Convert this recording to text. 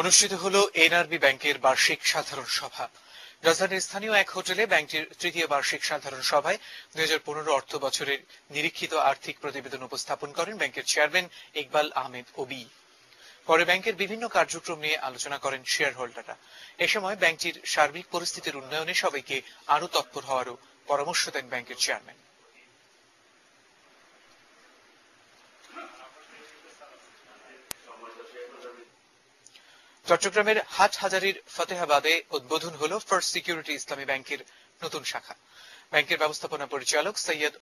অনুষ্ঠিত হল এনআরবি ব্যাংকের বার্ষিক সাধারণ সভা রাজধানীর স্থানীয় এক হোটেলে ব্যাংকটির তৃতীয় বার্ষিক সাধারণ সভায় দুই হাজার পনেরো অর্থ বছরের নিরীক্ষিত আর্থিক প্রতিবেদন উপস্থাপন করেন ব্যাংকের চেয়ারম্যান ইকবাল আহমেদ ওবি পরে ব্যাংকের বিভিন্ন কার্যক্রম নিয়ে আলোচনা করেন শেয়ার হোল্ডাররা এ সময় ব্যাংকটির সার্বিক পরিস্থিতির উন্নয়নে সবাইকে আরও তৎপর হওয়ারও পরামর্শ দেন ব্যাংকের চেয়ারম্যান চট্টগ্রামের হাজারির ফতেহাবাদে উদ্বোধন হল ফার্স্ট সিকিউরিটি ইসলামী ব্যাংকের নতুন শাখা ব্যাংকের ব্যবস্থাপনা পরিচালক সৈয়দ